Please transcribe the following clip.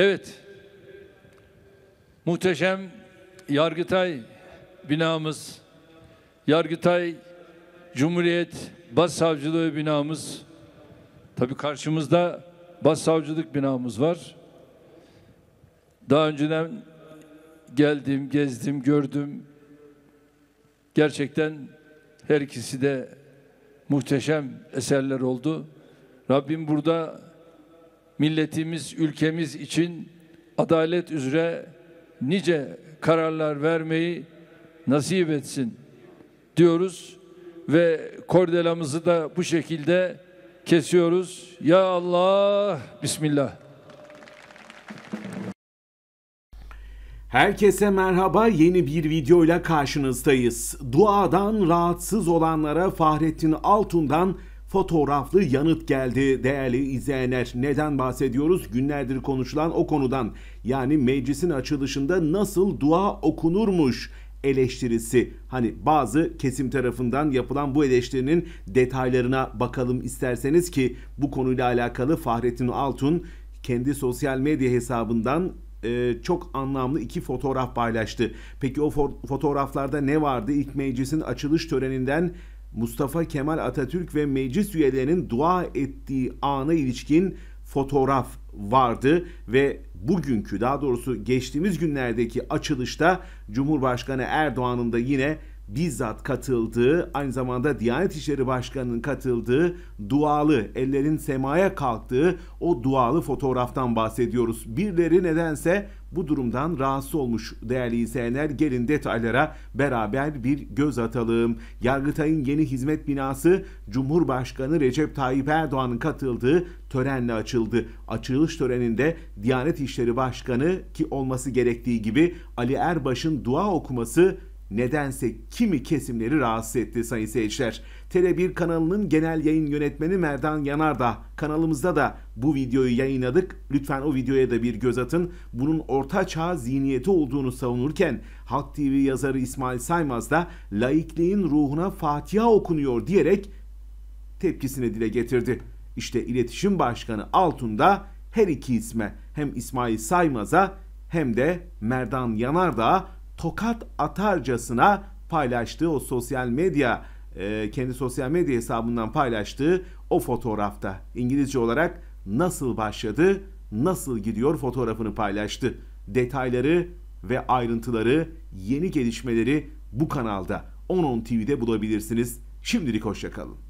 Evet. Muhteşem Yargıtay binamız, Yargıtay Cumhuriyet Başsavcılığı binamız, tabi karşımızda Başsavcılık binamız var. Daha önceden geldim, gezdim, gördüm. Gerçekten her ikisi de muhteşem eserler oldu. Rabbim burada milletimiz, ülkemiz için adalet üzere nice kararlar vermeyi nasip etsin diyoruz ve kordelamızı da bu şekilde kesiyoruz. Ya Allah, Bismillah. Herkese merhaba yeni bir videoyla karşınızdayız. Duadan rahatsız olanlara Fahrettin Altun'dan fotoğraflı yanıt geldi değerli izleyenler. Neden bahsediyoruz? Günlerdir konuşulan o konudan. Yani meclisin açılışında nasıl dua okunurmuş eleştirisi. Hani bazı kesim tarafından yapılan bu eleştirinin detaylarına bakalım isterseniz ki bu konuyla alakalı Fahrettin Altun kendi sosyal medya hesabından e, çok anlamlı iki fotoğraf paylaştı. Peki o fotoğraflarda ne vardı? İlk meclisin açılış töreninden Mustafa Kemal Atatürk ve meclis üyelerinin dua ettiği ana ilişkin fotoğraf vardı ve bugünkü daha doğrusu geçtiğimiz günlerdeki açılışta Cumhurbaşkanı Erdoğan'ın da yine bizzat katıldığı, aynı zamanda Diyanet İşleri Başkanı'nın katıldığı dualı, ellerin semaya kalktığı o dualı fotoğraftan bahsediyoruz. Birileri nedense bu durumdan rahatsız olmuş değerli izleyenler gelin detaylara beraber bir göz atalım. Yargıtay'ın yeni hizmet binası Cumhurbaşkanı Recep Tayyip Erdoğan'ın katıldığı törenle açıldı. Açılış töreninde Diyanet İşleri Başkanı ki olması gerektiği gibi Ali Erbaş'ın dua okuması nedense kimi kesimleri rahatsız etti sayın seyirciler. Tele1 kanalının genel yayın yönetmeni Merdan Yanardağ kanalımızda da bu videoyu yayınladık. Lütfen o videoya da bir göz atın. Bunun orta çağ zihniyeti olduğunu savunurken Halk TV yazarı İsmail Saymaz da laikliğin ruhuna Fatiha okunuyor diyerek tepkisini dile getirdi. İşte iletişim başkanı Altun'da her iki isme hem İsmail Saymaz'a hem de Merdan Yanardağ'a tokat atarcasına paylaştığı o sosyal medya e, kendi sosyal medya hesabından paylaştığı o fotoğrafta İngilizce olarak nasıl başladı, nasıl gidiyor fotoğrafını paylaştı. Detayları ve ayrıntıları, yeni gelişmeleri bu kanalda 10.10 TV'de bulabilirsiniz. Şimdilik hoşçakalın.